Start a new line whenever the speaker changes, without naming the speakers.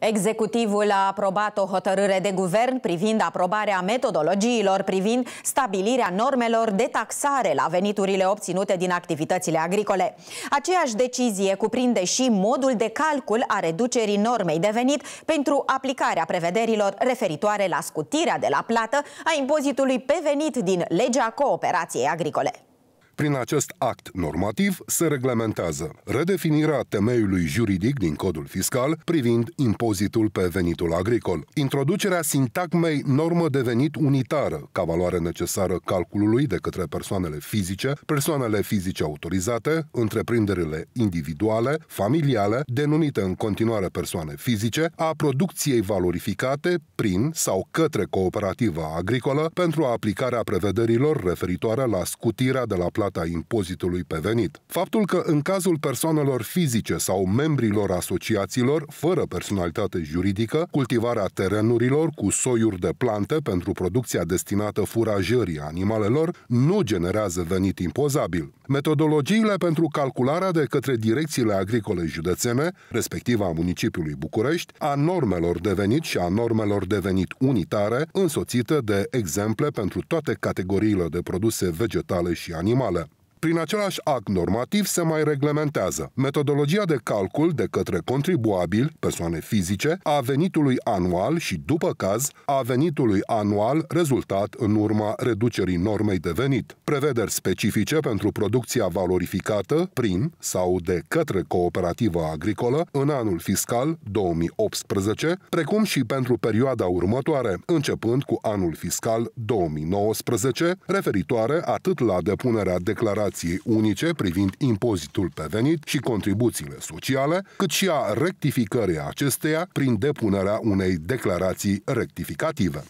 Executivul a aprobat o hotărâre de guvern privind aprobarea metodologiilor privind stabilirea normelor de taxare la veniturile obținute din activitățile agricole. Aceeași decizie cuprinde și modul de calcul a reducerii normei de venit pentru aplicarea prevederilor referitoare la scutirea de la plată a impozitului pe venit din legea cooperației agricole.
Prin acest act normativ se reglementează redefinirea temeiului juridic din codul fiscal privind impozitul pe venitul agricol, introducerea sintagmei normă de venit unitară ca valoare necesară calculului de către persoanele fizice, persoanele fizice autorizate, întreprinderile individuale, familiale, denumite în continuare persoane fizice, a producției valorificate prin sau către cooperativa agricolă pentru aplicarea prevederilor referitoare la scutirea de la plată plata impozitului pe venit. Faptul că în cazul persoanelor fizice sau membrilor asociațiilor fără personalitate juridică, cultivarea terenurilor cu soiuri de plante pentru producția destinată furajării animalelor nu generează venit impozabil. Metodologiile pentru calcularea de către direcțiile agricole județene, respectiv a municipiului București, a normelor de venit și a normelor de venit unitare, însoțite de exemple pentru toate categoriile de produse vegetale și animale. Prin același act normativ se mai reglementează metodologia de calcul de către contribuabil, persoane fizice, a venitului anual și, după caz, a venitului anual rezultat în urma reducerii normei de venit, prevederi specifice pentru producția valorificată prin sau de către cooperativă agricolă în anul fiscal 2018, precum și pentru perioada următoare, începând cu anul fiscal 2019, referitoare atât la depunerea declarației legislației unice privind impozitul pe venit și contribuțiile sociale, cât și a rectificării acesteia prin depunerea unei declarații rectificative.